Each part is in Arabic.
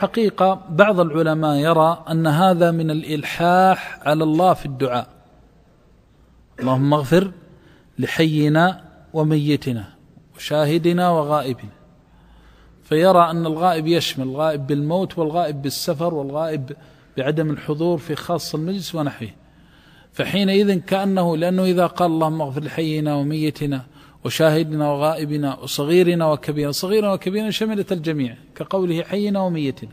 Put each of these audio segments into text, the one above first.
حقيقة بعض العلماء يرى أن هذا من الإلحاح على الله في الدعاء اللهم اغفر لحينا وميتنا وشاهدنا وغائبنا فيرى أن الغائب يشمل الغائب بالموت والغائب بالسفر والغائب بعدم الحضور في خاص المجلس ونحوه فحينئذ كأنه لأنه إذا قال اللهم اغفر لحينا وميتنا وشاهدنا وغائبنا وصغيرنا وكبيرنا صغيرنا وكبيرنا شملت الجميع كقوله حينا وميتنا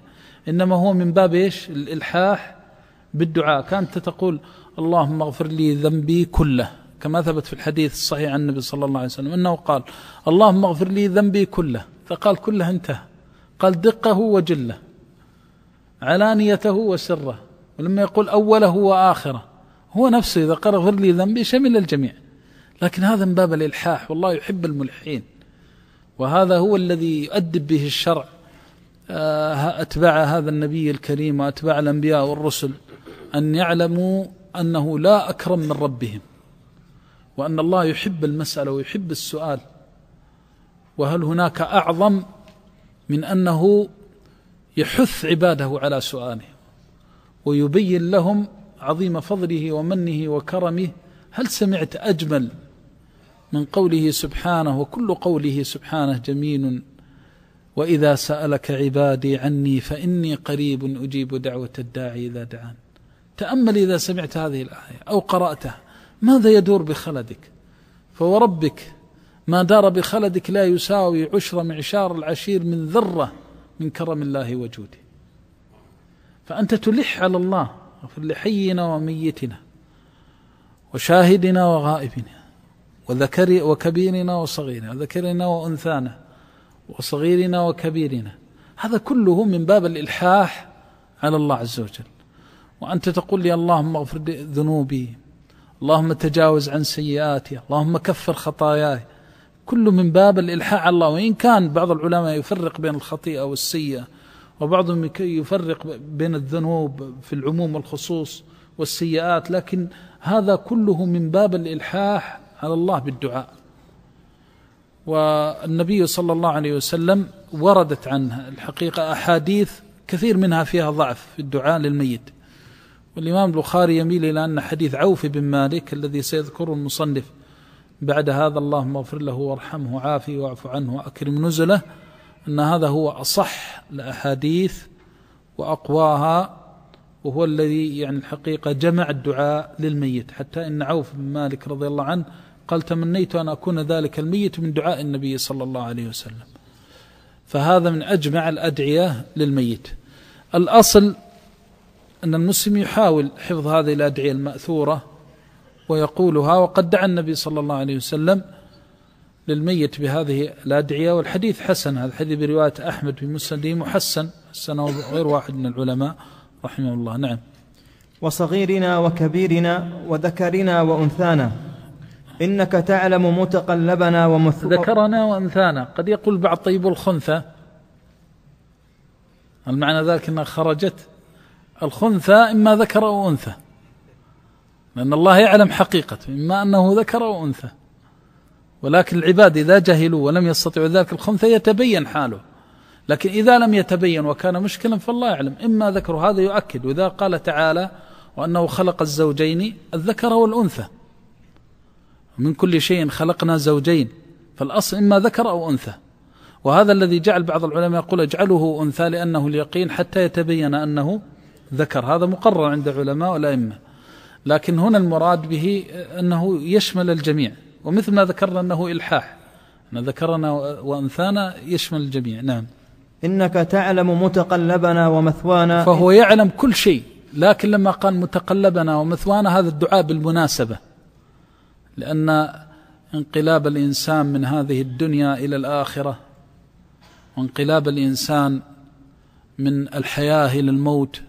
إنما هو من باب إيش الإلحاح بالدعاء كانت تقول اللهم اغفر لي ذنبي كله كما ثبت في الحديث الصحيح عن النبي صلى الله عليه وسلم أنه قال اللهم اغفر لي ذنبي كله فقال كله انتهى قال دقه وجله علانيته وسره ولما يقول أوله وآخره هو نفسه إذا قال اغفر لي ذنبي شمل الجميع لكن هذا من باب الإلحاح والله يحب الملحين وهذا هو الذي يؤدب به الشرع آه، أتباع هذا النبي الكريم وأتباع الأنبياء والرسل أن يعلموا أنه لا أكرم من ربهم وأن الله يحب المسألة ويحب السؤال وهل هناك أعظم من أنه يحث عباده على سؤاله ويبين لهم عظيم فضله ومنه وكرمه هل سمعت أجمل من قوله سبحانه وكل قوله سبحانه جميل واذا سالك عبادي عني فاني قريب اجيب دعوه الداعي اذا دعان تامل اذا سمعت هذه الايه او قراتها ماذا يدور بخلدك فوربك ما دار بخلدك لا يساوي عشر معشار العشير من ذره من كرم الله وجوده فانت تلح على الله في لحينا وميتنا وشاهدنا وغائبنا وذكر وكبيرنا وصغيرنا وذكرنا وأنثانا وصغيرنا وكبيرنا هذا كله من باب الإلحاح على الله عز وجل وأنت تقول لي اللهم اغفر لي ذنوبي اللهم تجاوز عن سيئاتي اللهم كفر خطاياي كله من باب الإلحاح على الله وإن كان بعض العلماء يفرق بين الخطيئة والسيئة وبعضهم يفرق بين الذنوب في العموم والخصوص والسيئات لكن هذا كله من باب الإلحاح على الله بالدعاء والنبي صلى الله عليه وسلم وردت عنه الحقيقة أحاديث كثير منها فيها ضعف في الدعاء للميت والإمام البخاري يميل إلى أن حديث عوف بن مالك الذي سيذكره المصنف بعد هذا اللهم اغفر له وارحمه وعافه واعف عنه وأكرم نزله أن هذا هو أصح الأحاديث وأقواها وهو الذي يعني الحقيقة جمع الدعاء للميت حتى إن عوف بن مالك رضي الله عنه قال تمنيت أن أكون ذلك الميت من دعاء النبي صلى الله عليه وسلم فهذا من أجمع الأدعية للميت الأصل أن المسلم يحاول حفظ هذه الأدعية المأثورة ويقولها وقد دعا النبي صلى الله عليه وسلم للميت بهذه الأدعية والحديث حسن هذا الحديث برواية أحمد في مسنده محسن حسنه غير واحد من العلماء رحمه الله نعم وصغيرنا وكبيرنا وذكرنا وأنثانا إنك تعلم متقلبنا ومثل ذكرنا وأنثانا قد يقول بعض طيب الخنثى المعنى ذلك أنها خرجت الخنثى إما ذكر أو أنثى لأن الله يعلم حقيقته إما أنه ذكر أو أنثى ولكن العباد إذا جهلوا ولم يستطيعوا ذلك الخنثى يتبين حاله لكن إذا لم يتبين وكان مشكلا فالله يعلم إما ذكر هذا يؤكد وإذا قال تعالى وأنه خلق الزوجين الذكر والأنثى من كل شيء خلقنا زوجين فالأصل إما ذكر أو أنثى وهذا الذي جعل بعض العلماء يقول اجعله أنثى لأنه اليقين حتى يتبين أنه ذكر هذا مقرر عند علماء الأئمة لكن هنا المراد به أنه يشمل الجميع ومثل ما ذكرنا أنه إلحاح أن ذكرنا وأنثانا يشمل الجميع نعم إنك تعلم متقلبنا ومثوانا فهو يعلم كل شيء لكن لما قال متقلبنا ومثوانا هذا الدعاء بالمناسبة لأن انقلاب الإنسان من هذه الدنيا إلى الآخرة وانقلاب الإنسان من الحياة إلى الموت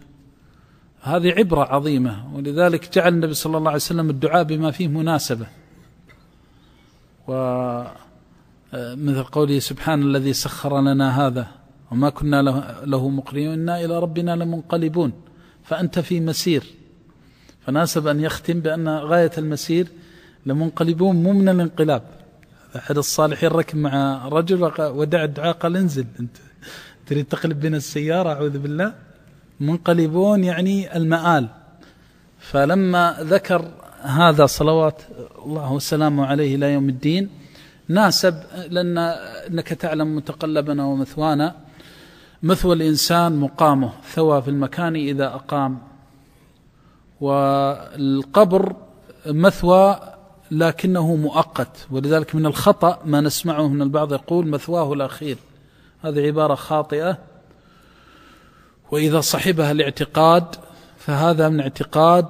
هذه عبرة عظيمة ولذلك جعل النبي صلى الله عليه وسلم الدعاء بما فيه مناسبة ومثل قوله سبحان الذي سخر لنا هذا وما كنا له مقرنين إنا إلى ربنا لمنقلبون فأنت في مسير فناسب أن يختم بأن غاية المسير لمنقلبون مو من الانقلاب أحد الصالحين ركب مع رجل ودع الدعاء قال انزل أنت تريد تقلب بنا السيارة أعوذ بالله منقلبون يعني المآل فلما ذكر هذا صلوات الله وسلامه عليه إلى يوم الدين ناسب لأنك تعلم متقلبنا ومثوانا مثوى الإنسان مقامه ثوى في المكان إذا أقام والقبر مثوى لكنه مؤقت ولذلك من الخطأ ما نسمعه من البعض يقول مثواه الأخير هذه عبارة خاطئة وإذا صحبها الاعتقاد فهذا من اعتقاد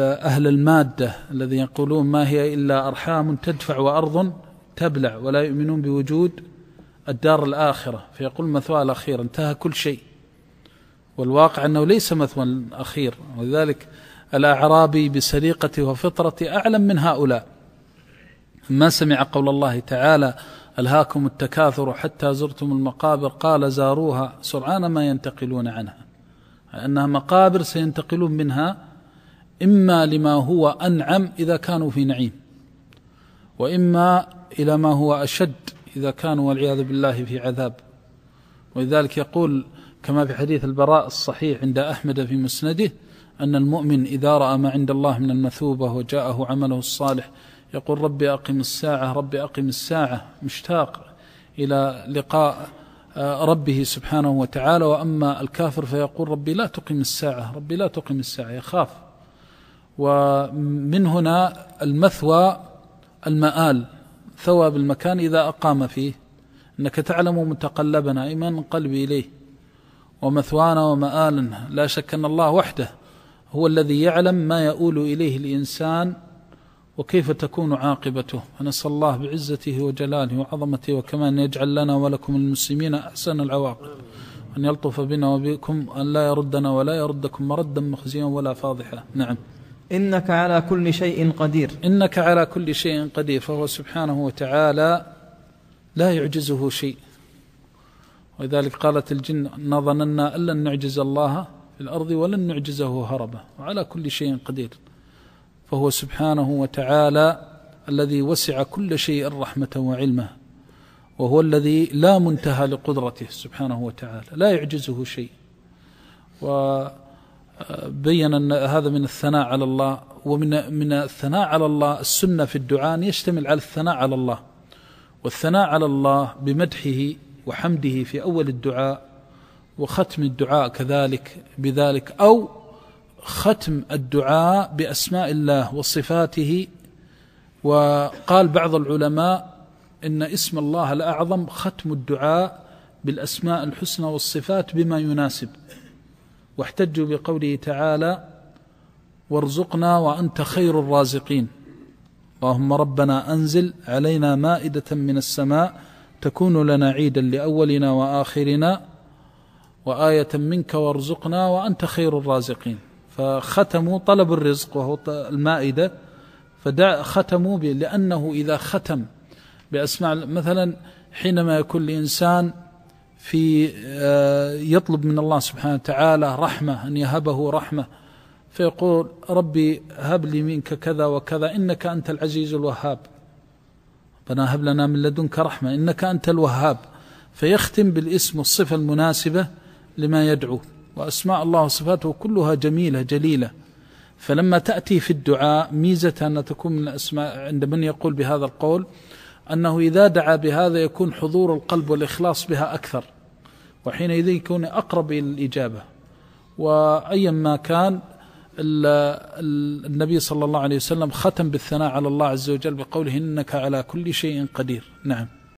أهل المادة الذين يقولون ما هي إلا أرحام تدفع وأرض تبلع ولا يؤمنون بوجود الدار الآخرة فيقول مثواه الأخير انتهى كل شيء والواقع أنه ليس مثوى الأخير ولذلك الأعرابي بسرقته وفطرته أعلم من هؤلاء ما سمع قول الله تعالى ألهاكم التكاثر حتى زرتم المقابر قال زاروها سرعان ما ينتقلون عنها أنها مقابر سينتقلون منها إما لما هو أنعم إذا كانوا في نعيم وإما إلى ما هو أشد إذا كانوا والعياذ بالله في عذاب ولذلك يقول كما في حديث البراء الصحيح عند أحمد في مسنده أن المؤمن إذا رأى ما عند الله من المثوبة وجاءه عمله الصالح يقول ربي أقم الساعة ربي أقم الساعة مشتاق إلى لقاء آه، ربه سبحانه وتعالى وأما الكافر فيقول ربي لا تقم الساعة ربي لا تقم الساعة يخاف ومن هنا المثوى المآل ثواب المكان إذا أقام فيه أنك تعلم متقلبنا إيمان قلبي إليه ومثوانا ومآلنا لا شك أن الله وحده هو الذي يعلم ما يؤول إليه الإنسان وكيف تكون عاقبته فنسأل الله بعزته وجلاله وعظمته أن يجعل لنا ولكم المسلمين أحسن العواقب أن يلطف بنا وبكم أن لا يردنا ولا يردكم مردا مخزيا ولا فاضحا نعم إنك على كل شيء قدير إنك على كل شيء قدير فهو سبحانه وتعالى لا يعجزه شيء ولذلك قالت الجن نظننا ظننا أن لن نعجز الله في الأرض ولن نعجزه هربا وعلى كل شيء قدير فهو سبحانه وتعالى الذي وسع كل شيء رحمة وعلمه وهو الذي لا منتهى لقدرته سبحانه وتعالى لا يعجزه شيء و بين أن هذا من الثناء على الله ومن من الثناء على الله السنة في الدعاء يشتمل على الثناء على الله والثناء على الله بمدحه وحمده في أول الدعاء وختم الدعاء كذلك بذلك أو ختم الدعاء بأسماء الله وصفاته وقال بعض العلماء إن اسم الله الأعظم ختم الدعاء بالأسماء الحسنى والصفات بما يناسب واحتجوا بقوله تعالى وارزقنا وانت خير الرازقين اللهم ربنا انزل علينا مائده من السماء تكون لنا عيدا لاولنا واخرنا وايه منك وارزقنا وانت خير الرازقين فختموا طلب الرزق وهو المائده فدع ختموا لانه اذا ختم باسماء مثلا حينما يكون الانسان في آه، يطلب من الله سبحانه وتعالى رحمة أن يهبه رحمة فيقول ربي هب لي منك كذا وكذا إنك أنت العزيز الوهاب ربنا هب لنا من لدنك رحمة إنك أنت الوهاب فيختم بالاسم والصفة المناسبة لما يدعو وأسماء الله وصفاته كلها جميلة جليلة فلما تأتي في الدعاء ميزة أن تكون من الأسماء عند من يقول بهذا القول أنه إذا دعا بهذا يكون حضور القلب والإخلاص بها أكثر وحينئذ يكون أقرب إلى الإجابة وأيا ما كان النبي صلى الله عليه وسلم ختم بالثناء على الله عز وجل بقوله إنك على كل شيء قدير نعم